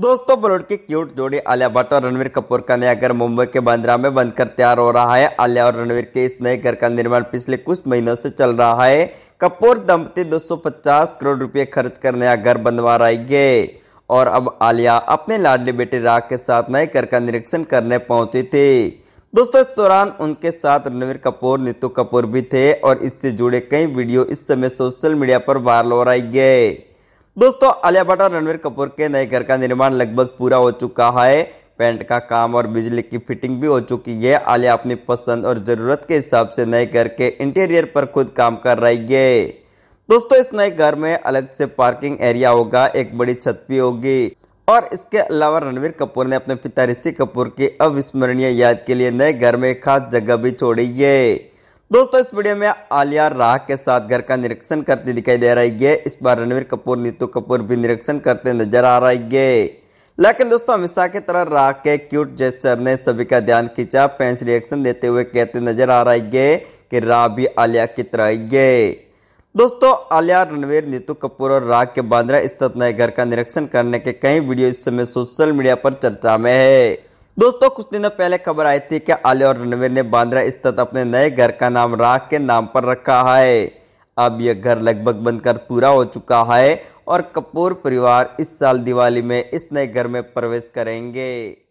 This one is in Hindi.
दोस्तों बॉलीवुड के क्यूट जोड़ी आलिया भट्ट और रणवीर कपूर का नया घर मुंबई के बांद्रा में बनकर तैयार हो रहा है आलिया और रणवीर के इस नए घर का निर्माण पिछले कुछ महीनों से चल रहा है कपूर दंपति 250 करोड़ रुपए खर्च कर नया घर बनवा रही है और अब आलिया अपने लाडले बेटे राग के साथ नए घर का निरीक्षण करने पहुंची थी दोस्तों इस दौरान उनके साथ रणवीर कपूर नीतू कपूर भी थे और इससे जुड़े कई वीडियो इस समय सोशल मीडिया पर वायरल हो रही है दोस्तों आलिया भट्ट और रणवीर कपूर के नए घर का निर्माण लगभग पूरा हो चुका है पेंट का काम और बिजली की फिटिंग भी हो चुकी है आलिया अपनी पसंद और ज़रूरत के हिसाब से नए घर के इंटीरियर पर खुद काम कर रही है दोस्तों इस नए घर में अलग से पार्किंग एरिया होगा एक बड़ी छत भी होगी और इसके अलावा रणवीर कपूर ने अपने पिता ऋषि कपूर की अविस्मरणीय याद के लिए नए घर में खास जगह भी छोड़ी है दोस्तों इस वीडियो में आलिया राह के साथ घर का निरीक्षण करती दिखाई दे रही है इस बार रणवीर कपूर नीतू कपूर भी निरीक्षण करते नजर आ रही है लेकिन दोस्तों हमेशा की तरह राह के क्यूट जेस्टर ने सभी का ध्यान खींचा फैंस रिएक्शन देते हुए कहते नजर आ रही है कि राह भी आलिया की तरह है दोस्तों आलिया रणवीर नीतू कपूर और राग के बांद्रा स्थित नए घर का निरीक्षण करने के कई वीडियो इस समय सोशल मीडिया पर चर्चा में है दोस्तों कुछ दिनों पहले खबर आई थी कि आलिया और रणवीर ने बांद्रा स्थित अपने नए घर का नाम राग के नाम पर रखा है अब यह घर लगभग बनकर पूरा हो चुका है और कपूर परिवार इस साल दिवाली में इस नए घर में प्रवेश करेंगे